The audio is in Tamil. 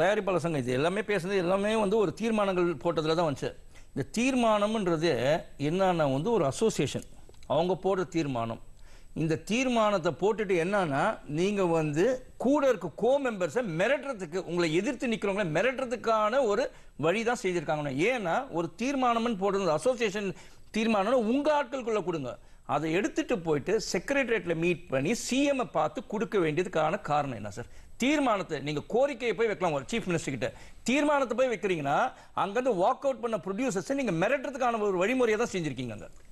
தயாரிப்பாளர் சங்கம் இது எல்லாமே பேசுனது எல்லாமே வந்து ஒரு தீர்மானங்கள் போட்டதில் தான் வந்துச்சு இந்த தீர்மானம்ன்றது என்னன்னா வந்து ஒரு அசோசியேஷன் அவங்க போடுற தீர்மானம் இந்த தீர்மானத்தை போட்டுட்டு என்னன்னா நீங்கள் வந்து கூட இருக்க கோ மெம்பர்ஸை மிரட்டுறதுக்கு உங்களை எதிர்த்து நிற்கிறவங்கள மிரட்டுறதுக்கான ஒரு வழி தான் செய்திருக்காங்க ஏன்னா ஒரு தீர்மானம்னு போடுறது அசோசியேஷன் தீர்மானம்னு உங்கள் ஆட்களுக்குள்ளே கொடுங்க அதை எடுத்துட்டு போயிட்டு செக்ரட்டரியேட்ல மீட் பண்ணி சிஎம் பார்த்து கொடுக்க வேண்டியதுக்கான காரணம் என்ன சார் தீர்மானத்தை நீங்க கோரிக்கையை போய் வைக்கலாம் ஒரு சீஃப் மினிஸ்டர் கிட்ட தீர்மானத்தை போய் வைக்கிறீங்கன்னா அங்கிருந்து வாக் அவுட் பண்ண ப்ரொடியூசர்ஸ் நீங்க மிரட்டுறதுக்கான ஒரு வழிமுறையை தான் செஞ்சிருக்கீங்க